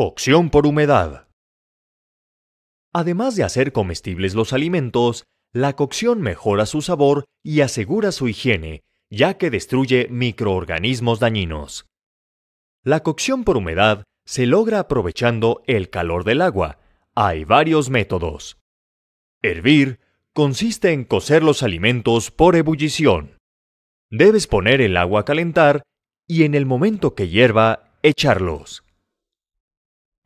Cocción por humedad. Además de hacer comestibles los alimentos, la cocción mejora su sabor y asegura su higiene, ya que destruye microorganismos dañinos. La cocción por humedad se logra aprovechando el calor del agua. Hay varios métodos. Hervir consiste en cocer los alimentos por ebullición. Debes poner el agua a calentar y en el momento que hierva, echarlos.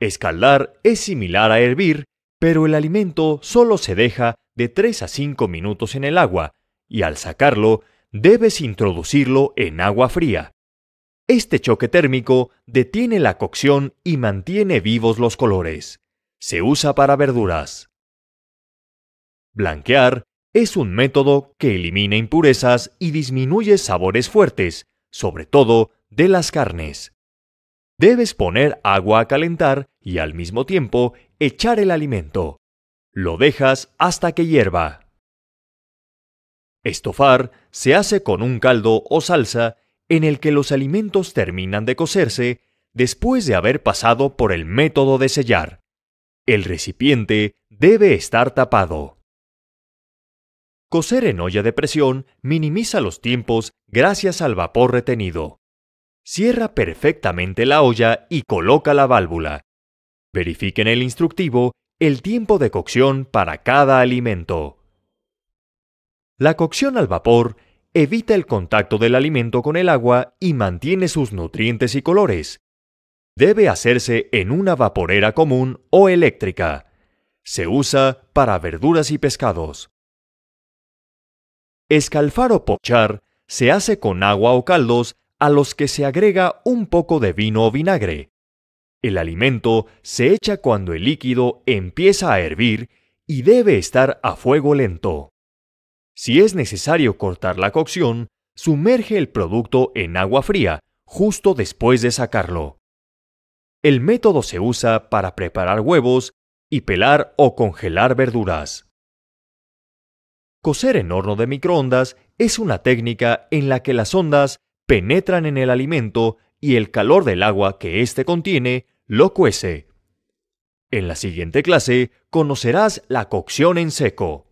Escaldar es similar a hervir, pero el alimento solo se deja de 3 a 5 minutos en el agua y al sacarlo debes introducirlo en agua fría. Este choque térmico detiene la cocción y mantiene vivos los colores. Se usa para verduras. Blanquear es un método que elimina impurezas y disminuye sabores fuertes, sobre todo de las carnes. Debes poner agua a calentar y al mismo tiempo echar el alimento. Lo dejas hasta que hierva. Estofar se hace con un caldo o salsa en el que los alimentos terminan de cocerse después de haber pasado por el método de sellar. El recipiente debe estar tapado. Cocer en olla de presión minimiza los tiempos gracias al vapor retenido. Cierra perfectamente la olla y coloca la válvula. Verifique en el instructivo el tiempo de cocción para cada alimento. La cocción al vapor evita el contacto del alimento con el agua y mantiene sus nutrientes y colores. Debe hacerse en una vaporera común o eléctrica. Se usa para verduras y pescados. Escalfar o pochar se hace con agua o caldos a los que se agrega un poco de vino o vinagre. El alimento se echa cuando el líquido empieza a hervir y debe estar a fuego lento. Si es necesario cortar la cocción, sumerge el producto en agua fría justo después de sacarlo. El método se usa para preparar huevos y pelar o congelar verduras. Cocer en horno de microondas es una técnica en la que las ondas penetran en el alimento y el calor del agua que éste contiene lo cuece. En la siguiente clase conocerás la cocción en seco.